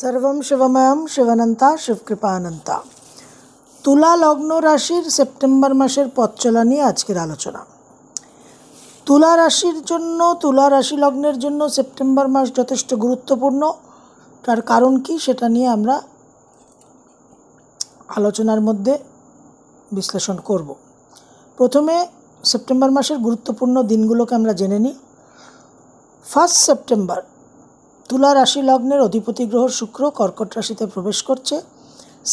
সর্বম শিবময়ম শিবানন্তা শিবকৃপানন্তা তুলা লগ্ন রাশির সেপ্টেম্বর মাসের পথ চলা নিয়ে আজকের আলোচনা তুলা রাশির জন্য তুলা রাশি লগ্নের জন্য সেপ্টেম্বর মাস যথেষ্ট গুরুত্বপূর্ণ তার কারণ কি সেটা নিয়ে আমরা আলোচনার মধ্যে বিশ্লেষণ করব প্রথমে সেপ্টেম্বর মাসের গুরুত্বপূর্ণ দিনগুলোকে আমরা জেনে নিই ফার্স্ট সেপ্টেম্বর তুলা রাশি লগ্নের অধিপতি গ্রহ শুক্র কর্কট রাশিতে প্রবেশ করছে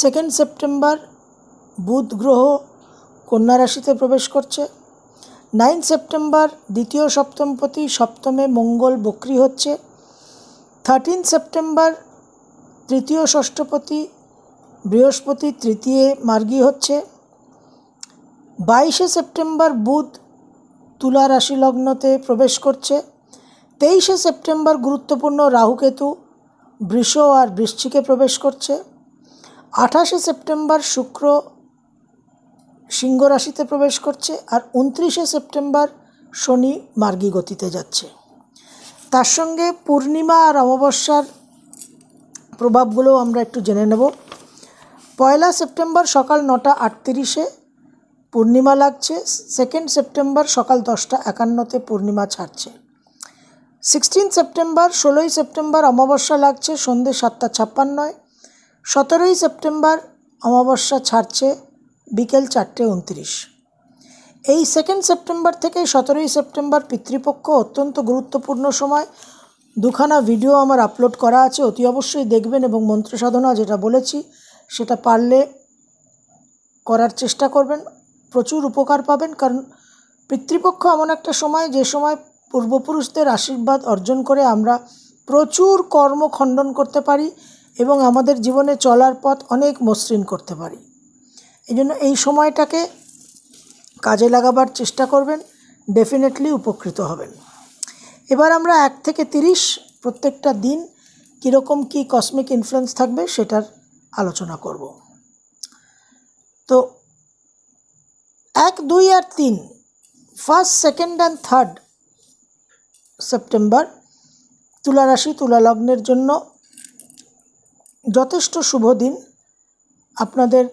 সেকেন্ড সেপ্টেম্বর বুধ গ্রহ কন্যা রাশিতে প্রবেশ করছে নাইন সেপ্টেম্বর দ্বিতীয় সপ্তমপতি সপ্তমে মঙ্গল বক্রি হচ্ছে থার্টিন সেপ্টেম্বর তৃতীয় ষষ্ঠপতি বৃহস্পতি তৃতীয় মার্গী হচ্ছে বাইশে সেপ্টেম্বর বুধ তুলা রাশি লগ্নতে প্রবেশ করছে তেইশে সেপ্টেম্বর গুরুত্বপূর্ণ রাহুকেতু বৃষ আর বৃশ্চিকে প্রবেশ করছে আঠাশে সেপ্টেম্বর শুক্র সিংহ রাশিতে প্রবেশ করছে আর উনত্রিশে সেপ্টেম্বর শনি মার্গী গতিতে যাচ্ছে তার সঙ্গে পূর্ণিমা আর অমাবস্যার প্রভাবগুলো আমরা একটু জেনে নেব পয়লা সেপ্টেম্বর সকাল নটা আটত্রিশে পূর্ণিমা লাগছে সেকেন্ড সেপ্টেম্বর সকাল দশটা একান্নতে পূর্ণিমা ছাড়ছে সিক্সটিন সেপ্টেম্বর ষোলোই সেপ্টেম্বর অমাবস্যা লাগছে সন্ধ্যে সাতটা ছাপ্পান্নয় সতেরোই সেপ্টেম্বর অমাবস্যা ছাড়ছে বিকেল চারটে উনত্রিশ এই সেকেন্ড সেপ্টেম্বর থেকে সতেরোই সেপ্টেম্বর পিতৃপক্ষ অত্যন্ত গুরুত্বপূর্ণ সময় দুখানা ভিডিও আমার আপলোড করা আছে অতি অবশ্যই দেখবেন এবং মন্ত্র সাধনা যেটা বলেছি সেটা পারলে করার চেষ্টা করবেন প্রচুর উপকার পাবেন কারণ পিতৃপক্ষ এমন একটা সময় যে সময় পূর্বপুরুষদের আশীর্বাদ অর্জন করে আমরা প্রচুর কর্ম খণ্ডন করতে পারি এবং আমাদের জীবনে চলার পথ অনেক মসৃণ করতে পারি এই জন্য এই সময়টাকে কাজে লাগাবার চেষ্টা করবেন ডেফিনেটলি উপকৃত হবেন এবার আমরা এক থেকে তিরিশ প্রত্যেকটা দিন কীরকম কি কসমিক ইনফ্লুয়েন্স থাকবে সেটার আলোচনা করব তো এক দুই আর তিন first second and third September তুলা রাশি তুলা জন্য যথেষ্ট শুভ দিন আপনাদের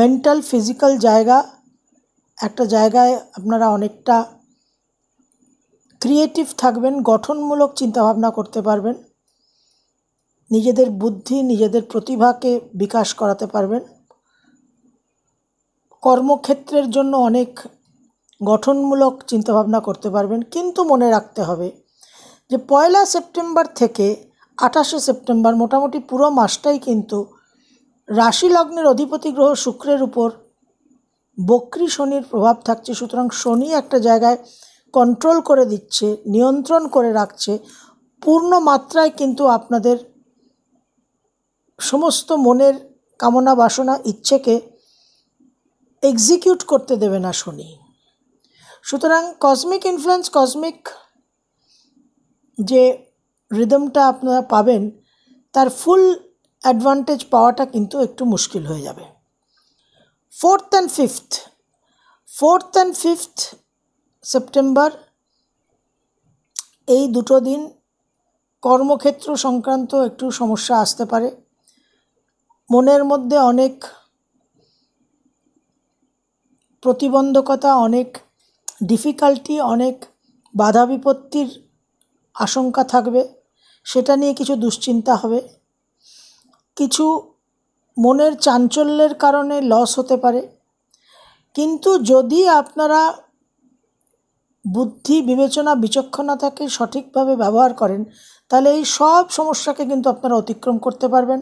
মেন্টাল ফিজিক্যাল জায়গা একটা জায়গায় আপনারা অনেকটা ক্রিয়েটিভ থাকবেন গঠনমূলক চিন্তাভাবনা করতে পারবেন নিজেদের বুদ্ধি নিজেদের প্রতিভাকে বিকাশ করাতে পারবেন কর্মক্ষেত্রের জন্য অনেক গঠনমূলক চিন্তাভাবনা করতে পারবেন কিন্তু মনে রাখতে হবে যে পয়লা সেপ্টেম্বর থেকে আঠাশে সেপ্টেম্বর মোটামুটি পুরো মাসটাই কিন্তু রাশি লগ্নের অধিপতি গ্রহ শুক্রের উপর বক্রি শনির প্রভাব থাকছে সুতরাং শনি একটা জায়গায় কন্ট্রোল করে দিচ্ছে নিয়ন্ত্রণ করে রাখছে পূর্ণ মাত্রায় কিন্তু আপনাদের সমস্ত মনের কামনা বাসনা ইচ্ছেকে এক্সিকিউট করতে দেবে না শনি সুতরাং কসমিক ইনফ্লুয়েন্স কসমিক যে রিদমটা আপনারা পাবেন তার ফুল অ্যাডভান্টেজ পাওয়াটা কিন্তু একটু মুশকিল হয়ে যাবে fourth and fifth fourth and fifth September এই দুটো দিন কর্মক্ষেত্র সংক্রান্ত একটু সমস্যা আসতে পারে মনের মধ্যে অনেক প্রতিবন্ধকতা অনেক ডিফিকাল্টি অনেক বাধা বিপত্তির আশঙ্কা থাকবে সেটা নিয়ে কিছু দুশ্চিন্তা হবে কিছু মনের চাঞ্চল্যের কারণে লস হতে পারে কিন্তু যদি আপনারা বুদ্ধি বিবেচনা বিচক্ষণতাকে সঠিকভাবে ব্যবহার করেন তাহলে এই সব সমস্যাকে কিন্তু আপনারা অতিক্রম করতে পারবেন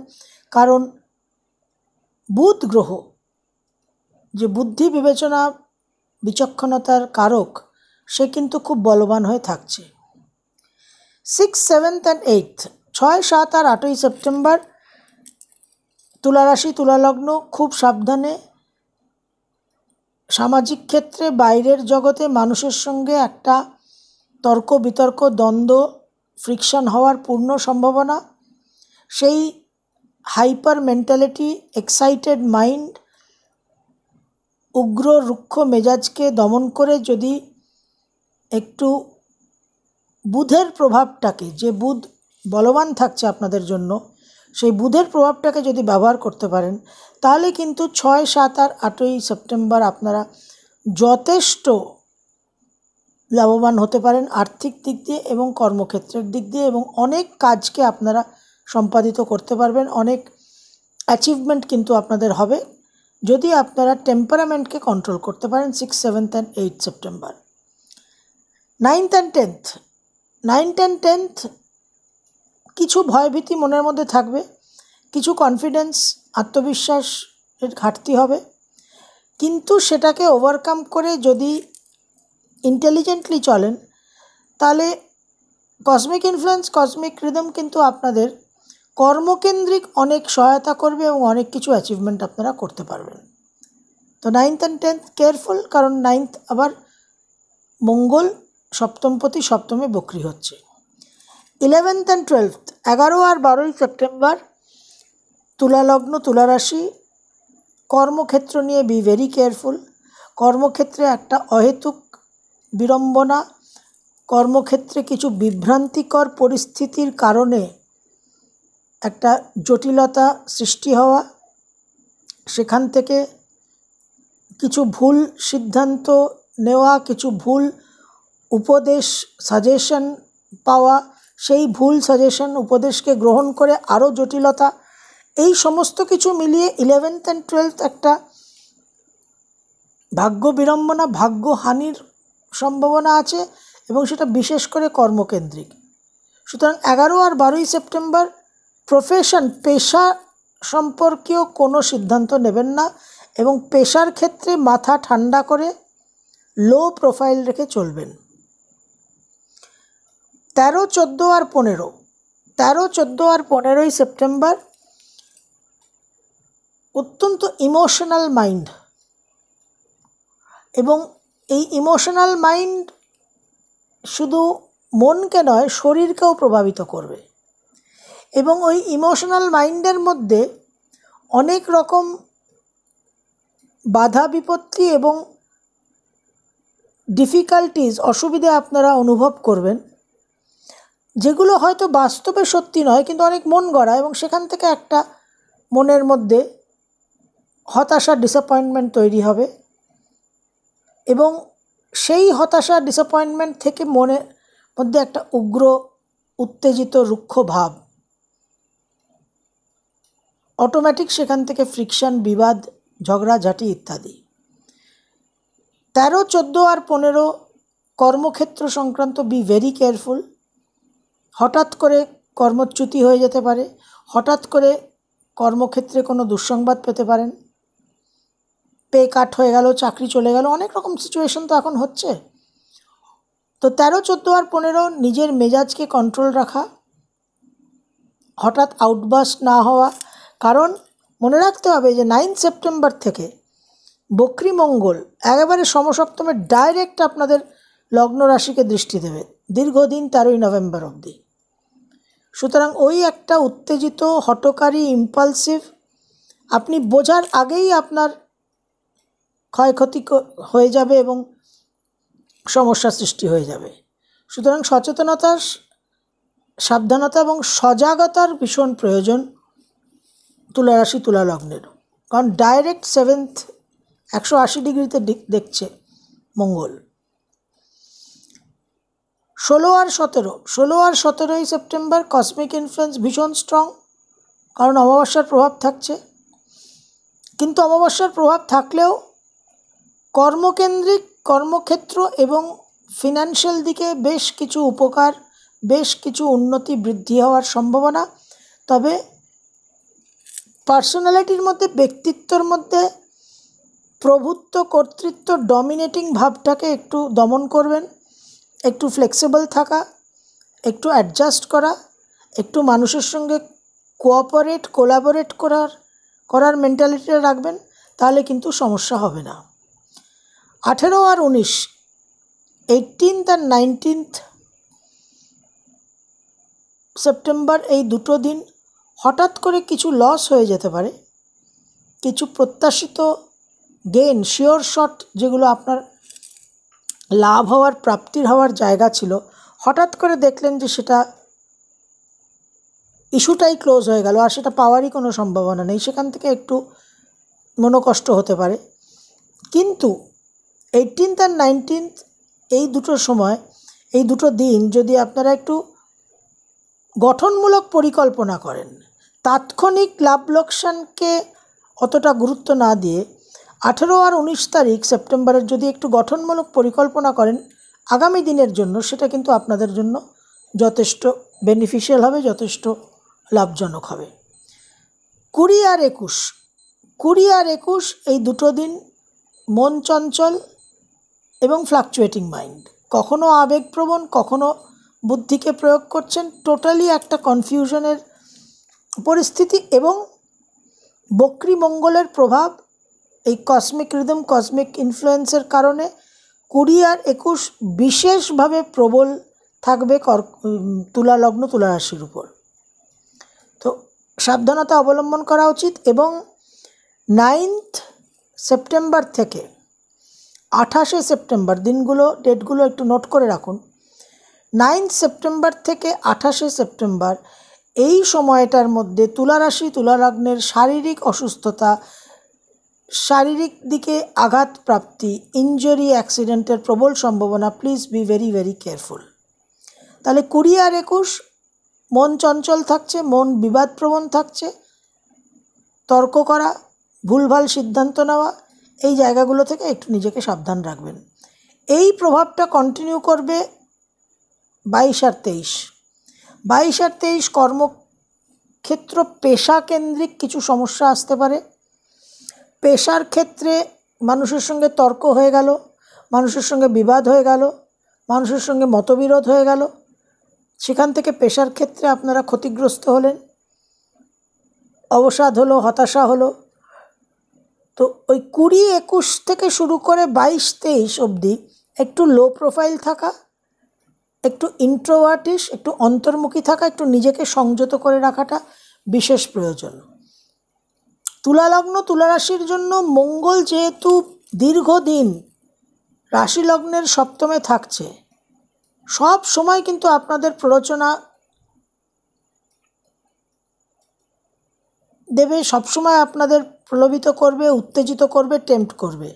কারণ বুধ গ্রহ যে বুদ্ধি বিবেচনা বিচক্ষণতার কারক সে কিন্তু খুব বলবান হয়ে থাকছে সিক্স সেভেন্থ অ্যান্ড এইথ ছয় সাত আর আটই সেপ্টেম্বর তুলারাশি তুলালগ্ন খুব সাবধানে সামাজিক ক্ষেত্রে বাইরের জগতে মানুষের সঙ্গে একটা তর্ক বিতর্ক দ্বন্দ্ব ফ্রিকশন হওয়ার পূর্ণ সম্ভাবনা সেই হাইপার মেন্টালিটি এক্সাইটেড মাইন্ড উগ্র রুক্ষ মেজাজকে দমন করে যদি একটু বুধের প্রভাবটাকে যে বুধ বলবান থাকছে আপনাদের জন্য সেই বুধের প্রভাবটাকে যদি ব্যবহার করতে পারেন তাহলে কিন্তু ছয় সাত আর আটই সেপ্টেম্বর আপনারা যথেষ্ট লাভবান হতে পারেন আর্থিক দিক দিয়ে এবং কর্মক্ষেত্রের দিক দিয়ে এবং অনেক কাজকে আপনারা সম্পাদিত করতে পারবেন অনেক অ্যাচিভমেন্ট কিন্তু আপনাদের হবে যদি আপনারা টেম্পারামেন্টকে কন্ট্রোল করতে পারেন six seventh and eight September ninth and tenth ninth and tenth কিছু ভয়ভীতি মনের মধ্যে থাকবে কিছু কনফিডেন্স আত্মবিশ্বাসের ঘাটতি হবে কিন্তু সেটাকে ওভারকাম করে যদি ইন্টেলিজেন্টলি চলেন তাহলে কসমিক ইনফ্লুয়েন্স কসমিক রিদম কিন্তু আপনাদের কর্মকেন্দ্রিক অনেক সহায়তা করবে এবং অনেক কিছু অ্যাচিভমেন্ট আপনারা করতে পারবেন তো নাইনথ অ্যান্ড টেন্থ কেয়ারফুল কারণ নাইনথ আবার মঙ্গল সপ্তমপতি সপ্তমে বকরি হচ্ছে ইলেভেন্থ অ্যান্ড টুয়েলভ এগারো আর বারোই সেপ্টেম্বর তুলালগ্ন তুলারাশি কর্মক্ষেত্র নিয়ে বি ভেরি কেয়ারফুল কর্মক্ষেত্রে একটা অহেতুক বিড়ম্বনা কর্মক্ষেত্রে কিছু বিভ্রান্তিকর পরিস্থিতির কারণে একটা জটিলতা সৃষ্টি হওয়া সেখান থেকে কিছু ভুল সিদ্ধান্ত নেওয়া কিছু ভুল উপদেশ সাজেশন পাওয়া সেই ভুল সাজেশন উপদেশকে গ্রহণ করে আরও জটিলতা এই সমস্ত কিছু মিলিয়ে ইলেভেন্থ অ্যান্ড টুয়েলথ একটা ভাগ্য বিড়ম্বনা ভাগ্যহানির সম্ভাবনা আছে এবং সেটা বিশেষ করে কর্মকেন্দ্রিক সুতরাং এগারো আর বারোই সেপ্টেম্বর প্রফেশন পেশা সম্পর্কেও কোনো সিদ্ধান্ত নেবেন না এবং পেশার ক্ষেত্রে মাথা ঠান্ডা করে লো প্রোফাইল রেখে চলবেন তেরো চোদ্দো আর পনেরো তেরো চোদ্দো আর পনেরোই সেপ্টেম্বর অত্যন্ত ইমোশনাল মাইন্ড এবং এই ইমোশনাল মাইন্ড শুধু মনকে নয় শরীরকেও প্রভাবিত করবে এবং ওই ইমোশনাল মাইন্ডের মধ্যে অনেক রকম বাধা বিপত্তি এবং ডিফিকাল্টিস অসুবিধা আপনারা অনুভব করবেন যেগুলো হয়তো বাস্তবে সত্যি নয় কিন্তু অনেক মন গড়া এবং সেখান থেকে একটা মনের মধ্যে হতাশা ডিসঅ্যাপয়েন্টমেন্ট তৈরি হবে এবং সেই হতাশা ডিসঅ্যাপয়েন্টমেন্ট থেকে মনের মধ্যে একটা উগ্র উত্তেজিত রুক্ষ ভাব অটোমেটিক সেখান থেকে ফ্রিকশন বিবাদ ঝগড়াঝাটি ইত্যাদি তেরো চোদ্দো আর পনেরো কর্মক্ষেত্র সংক্রান্ত বি ভেরি কেয়ারফুল হঠাৎ করে কর্মচ্যুতি হয়ে যেতে পারে হঠাৎ করে কর্মক্ষেত্রে কোনো দুঃসংবাদ পেতে পারেন পে কাট হয়ে গেল চাকরি চলে গেল অনেক রকম সিচুয়েশন তো এখন হচ্ছে তো তেরো চোদ্দো আর পনেরো নিজের মেজাজকে কন্ট্রোল রাখা হঠাৎ আউটবাস্ট না হওয়া কারণ মনে রাখতে হবে যে নাইন সেপ্টেম্বর থেকে বক্রিমঙ্গল মঙ্গল একেবারে সমসপ্তমে ডাইরেক্ট আপনাদের লগ্ন রাশিকে দৃষ্টি দেবে দীর্ঘদিন তেরোই নভেম্বর অবধি সুতরাং ওই একটা উত্তেজিত হটকারী ইম্পালসিভ আপনি বোঝার আগেই আপনার ক্ষয়ক্ষতি হয়ে যাবে এবং সমস্যা সৃষ্টি হয়ে যাবে সুতরাং সচেতনতার সাবধানতা এবং সজাগতার ভীষণ প্রয়োজন তুলা রাশি তুলা লগ্নের কারণ ডাইরেক্ট সেভেন্থ একশো আশি ডিগ্রিতে দেখছে মঙ্গল ষোলো আর সতেরো ষোলো আর সতেরোই সেপ্টেম্বর কসমিক ইনফ্লুয়েন্স ভীষণ স্ট্রং কারণ অমাবস্যার প্রভাব থাকছে কিন্তু অমাবস্যার প্রভাব থাকলেও কর্মকেন্দ্রিক কর্মক্ষেত্র এবং ফিনান্সিয়াল দিকে বেশ কিছু উপকার বেশ কিছু উন্নতি বৃদ্ধি হওয়ার সম্ভাবনা তবে পার্সোনালিটির মধ্যে ব্যক্তিত্বর মধ্যে প্রভুত্ব কর্তৃত্ব ডমিনেটিং ভাবটাকে একটু দমন করবেন একটু ফ্লেক্সিবল থাকা একটু অ্যাডজাস্ট করা একটু মানুষের সঙ্গে কোঅপারেট কোলাবোরেট করার করার মেন্টালিটিটা রাখবেন তাহলে কিন্তু সমস্যা হবে না আঠেরো আর উনিশ এইটিনথ আর নাইনটিন্থ সেপ্টেম্বর এই দুটো দিন হঠাৎ করে কিছু লস হয়ে যেতে পারে কিছু প্রত্যাশিত গেন শিওর শট যেগুলো আপনার লাভ হওয়ার প্রাপ্তির হওয়ার জায়গা ছিল হঠাৎ করে দেখলেন যে সেটা ইস্যুটাই ক্লোজ হয়ে গেল আর সেটা পাওয়ারই কোনো সম্ভাবনা নেই সেখান থেকে একটু মনোকষ্ট হতে পারে কিন্তু এইটিনথ আর নাইনটিনথ এই দুটো সময় এই দুটো দিন যদি আপনারা একটু গঠনমূলক পরিকল্পনা করেন তাৎক্ষণিক লাভ লোকসানকে অতটা গুরুত্ব না দিয়ে আঠেরো আর উনিশ তারিখ সেপ্টেম্বরের যদি একটু গঠনমূলক পরিকল্পনা করেন আগামী দিনের জন্য সেটা কিন্তু আপনাদের জন্য যথেষ্ট বেনিফিশিয়াল হবে যথেষ্ট লাভজনক হবে কুড়ি আর একুশ কুড়ি আর একুশ এই দুটো দিন মন চঞ্চল এবং ফ্লাকচুয়েটিং মাইন্ড কখনও আবেগপ্রবণ কখনও বুদ্ধিকে প্রয়োগ করছেন টোটালি একটা কনফিউশনের পরিস্থিতি এবং বক্রিমঙ্গলের প্রভাব এই কসমিক রিদম কসমিক ইনফ্লুয়েন্সের কারণে কুড়ি আর একুশ বিশেষভাবে প্রবল থাকবে কর তুলা লগ্ন তুলা রাশির উপর তো সাবধানতা অবলম্বন করা উচিত এবং নাইনথ সেপ্টেম্বর থেকে আঠাশে সেপ্টেম্বর দিনগুলো ডেটগুলো একটু নোট করে রাখুন নাইন্থ সেপ্টেম্বর থেকে আঠাশে সেপ্টেম্বর এই সময়টার মধ্যে তুলারাশি তুলারগ্নের শারীরিক অসুস্থতা শারীরিক দিকে আঘাত প্রাপ্তি ইঞ্জুরি অ্যাক্সিডেন্টের প্রবল সম্ভাবনা please be very very careful তাহলে কুড়ি আর একুশ মন চঞ্চল থাকছে মন বিবাদপ্রবণ থাকছে তর্ক করা ভুলভাল সিদ্ধান্ত নেওয়া এই জায়গাগুলো থেকে একটু নিজেকে সাবধান রাখবেন এই প্রভাবটা কন্টিনিউ করবে বাইশ আর তেইশ বাইশ আর তেইশ কর্মক্ষেত্র পেশা কেন্দ্রিক কিছু সমস্যা আসতে পারে পেশার ক্ষেত্রে মানুষের সঙ্গে তর্ক হয়ে গেল মানুষের সঙ্গে বিবাদ হয়ে গেল মানুষের সঙ্গে মতবিরোধ হয়ে গেল সেখান থেকে পেশার ক্ষেত্রে আপনারা ক্ষতিগ্রস্ত হলেন অবসাদ হলো হতাশা হলো তো ওই কুড়ি একুশ থেকে শুরু করে বাইশ তেইশ অবধি একটু লো প্রোফাইল থাকা একটু ইন্ট্রোভার্টিস একটু অন্তর্মুখী থাকা একটু নিজেকে সংযত করে রাখাটা বিশেষ প্রয়োজন তুলালগ্ন তুলারাশির জন্য মঙ্গল যেহেতু দীর্ঘদিন রাশি লগ্নের সপ্তমে থাকছে সব সময় কিন্তু আপনাদের প্ররোচনা দেবে সবসময় আপনাদের প্রলোভিত করবে উত্তেজিত করবে টেম্প করবে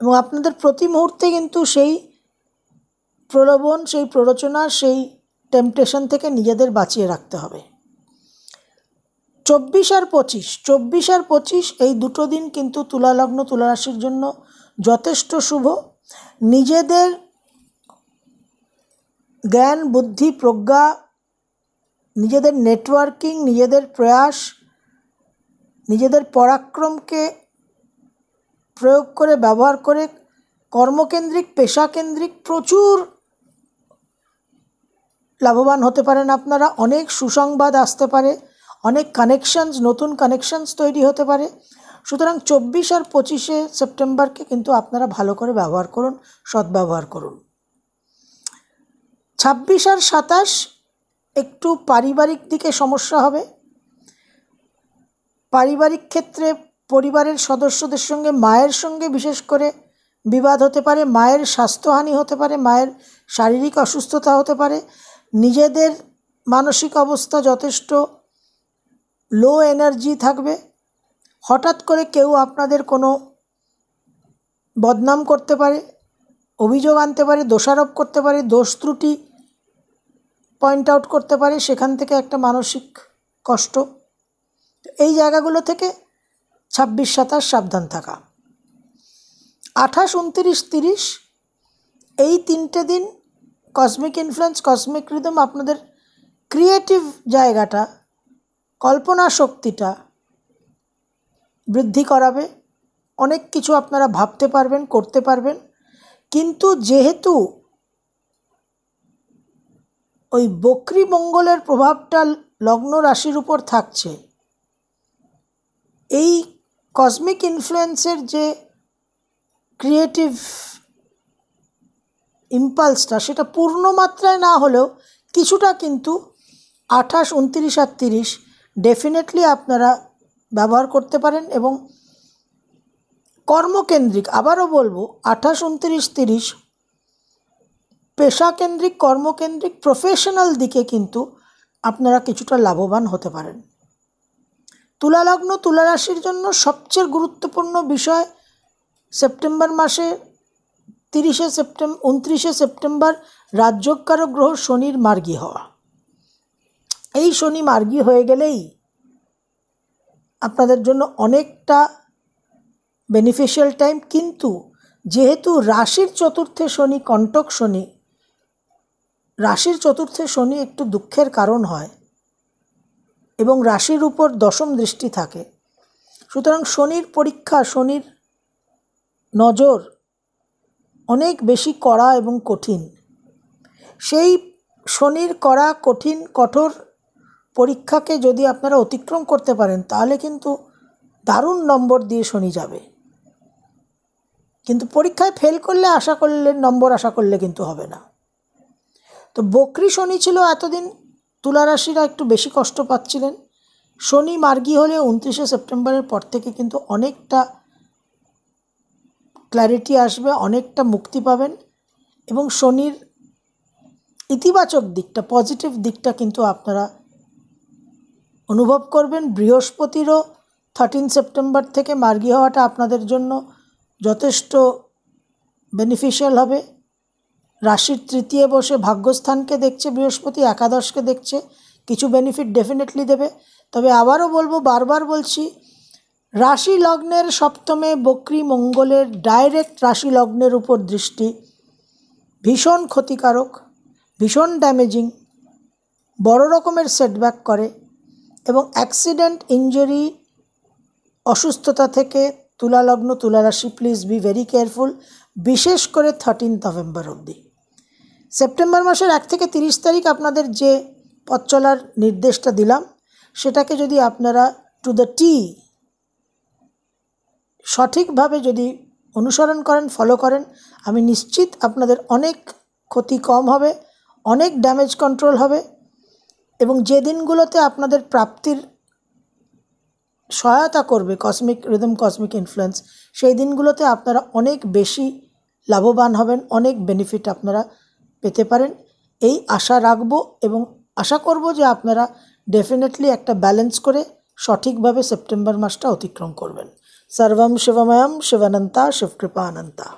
এবং আপনাদের প্রতি মুহূর্তে কিন্তু সেই প্রলোভন সেই প্ররোচনা সেই টেম্পটেশন থেকে নিজেদের বাঁচিয়ে রাখতে হবে চব্বিশ আর পঁচিশ চব্বিশ আর পঁচিশ এই দুটো দিন কিন্তু তুলালগ্ন তুলারাশির জন্য যথেষ্ট শুভ নিজেদের জ্ঞান বুদ্ধি প্রজ্ঞা নিজেদের নেটওয়ার্কিং নিজেদের প্রয়াস নিজেদের পরাক্রমকে প্রয়োগ করে ব্যবহার করে কর্মকেন্দ্রিক পেশাকেন্দ্রিক প্রচুর লাভবান হতে পারেন আপনারা অনেক সুসংবাদ আসতে পারে অনেক কানেকশানস নতুন কানেকশানস তৈরি হতে পারে সুতরাং চব্বিশ আর পঁচিশে সেপ্টেম্বরকে কিন্তু আপনারা ভালো করে ব্যবহার করুন সদ্ব্যবহার করুন ছাব্বিশ আর সাতাশ একটু পারিবারিক দিকে সমস্যা হবে পারিবারিক ক্ষেত্রে পরিবারের সদস্যদের সঙ্গে মায়ের সঙ্গে বিশেষ করে বিবাদ হতে পারে মায়ের স্বাস্থ্যহানি হতে পারে মায়ের শারীরিক অসুস্থতা হতে পারে নিজেদের মানসিক অবস্থা যথেষ্ট লো এনার্জি থাকবে হঠাৎ করে কেউ আপনাদের কোনো বদনাম করতে পারে অভিযোগ আনতে পারে দোষারোপ করতে পারে দোষ ত্রুটি পয়েন্ট আউট করতে পারে সেখান থেকে একটা মানসিক কষ্ট এই জায়গাগুলো থেকে ছাব্বিশ সাতাশ সাবধান থাকা আঠাশ উনত্রিশ তিরিশ এই তিনটে দিন কসমিক ইনফ্লুয়েন্স কসমিক রিদম আপনাদের ক্রিয়েটিভ জায়গাটা কল্পনা শক্তিটা বৃদ্ধি করাবে অনেক কিছু আপনারা ভাবতে পারবেন করতে পারবেন কিন্তু যেহেতু ওই বক্রি মঙ্গলের প্রভাবটা লগ্ন রাশির উপর থাকছে এই কসমিক ইনফ্লুয়েন্সের যে ক্রিয়েটিভ ইম্পালসটা সেটা পূর্ণ মাত্রায় না হলেও কিছুটা কিন্তু আঠাশ উনত্রিশ আর তিরিশ ডেফিনেটলি আপনারা ব্যবহার করতে পারেন এবং কর্মকেন্দ্রিক আবারও বলবো আঠাশ উনত্রিশ তিরিশ পেশাকেন্দ্রিক কর্মকেন্দ্রিক প্রফেশনাল দিকে কিন্তু আপনারা কিছুটা লাভবান হতে পারেন তুলালগ্ন তুলারাশির জন্য সবচেয়ে গুরুত্বপূর্ণ বিষয় সেপ্টেম্বর মাসে তিরিশে সেপ্টেম্বর উনত্রিশে সেপ্টেম্বর রাজ্যকার গ্রহ শনির মার্গী হওয়া এই শনি মার্গী হয়ে গেলেই আপনাদের জন্য অনেকটা বেনিফিশিয়াল টাইম কিন্তু যেহেতু রাশির চতুর্থে শনি কণ্টক শনি রাশির চতুর্থে শনি একটু দুঃখের কারণ হয় এবং রাশির উপর দশম দৃষ্টি থাকে সুতরাং শনির পরীক্ষা শনির নজর অনেক বেশি কড়া এবং কঠিন সেই শনির কড়া কঠিন কঠোর পরীক্ষাকে যদি আপনারা অতিক্রম করতে পারেন তাহলে কিন্তু দারুণ নম্বর দিয়ে শনি যাবে কিন্তু পরীক্ষায় ফেল করলে আশা করলে নম্বর আশা করলে কিন্তু হবে না তো বকরি শনি ছিল এতদিন তুলারাশিরা একটু বেশি কষ্ট পাচ্ছিলেন শনি মার্গী হলে উনত্রিশে সেপ্টেম্বরের পর থেকে কিন্তু অনেকটা ক্ল্যারিটি আসবে অনেকটা মুক্তি পাবেন এবং শনির ইতিবাচক দিকটা পজিটিভ দিকটা কিন্তু আপনারা অনুভব করবেন বৃহস্পতিরও থার্টিন সেপ্টেম্বর থেকে মার্গী হওয়াটা আপনাদের জন্য যথেষ্ট বেনিফিশিয়াল হবে রাশির তৃতীয় বসে ভাগ্যস্থানকে দেখছে বৃহস্পতি একাদশকে দেখছে কিছু বেনিফিট ডেফিনেটলি দেবে তবে আবারও বলবো বারবার বলছি রাশি লগ্নের সপ্তমে বক্রি মঙ্গলের ডাইরেক্ট রাশি লগ্নের উপর দৃষ্টি ভীষণ ক্ষতিকারক ভীষণ ড্যামেজিং বড় রকমের সেটব্যাক করে এবং অ্যাক্সিডেন্ট ইঞ্জুরি অসুস্থতা থেকে তুলা লগ্ন তুলা রাশি প্লিজ বি ভেরি কেয়ারফুল বিশেষ করে থার্টিন নভেম্বর অবধি সেপ্টেম্বর মাসের এক থেকে তিরিশ তারিখ আপনাদের যে পথ চলার নির্দেশটা দিলাম সেটাকে যদি আপনারা টু দ্য টি সঠিকভাবে যদি অনুসরণ করেন ফলো করেন আমি নিশ্চিত আপনাদের অনেক ক্ষতি কম হবে অনেক ড্যামেজ কন্ট্রোল হবে এবং যে দিনগুলোতে আপনাদের প্রাপ্তির সহায়তা করবে কসমিক রিদম কসমিক ইনফ্লুয়েন্স সেই দিনগুলোতে আপনারা অনেক বেশি লাভবান হবেন অনেক বেনিফিট আপনারা পেতে পারেন এই আশা রাখবো এবং আশা করব যে আপনারা ডেফিনেটলি একটা ব্যালেন্স করে সঠিকভাবে সেপ্টেম্বর মাসটা অতিক্রম করবেন सर्व शिवमय शिवनंता शिवकृपानंता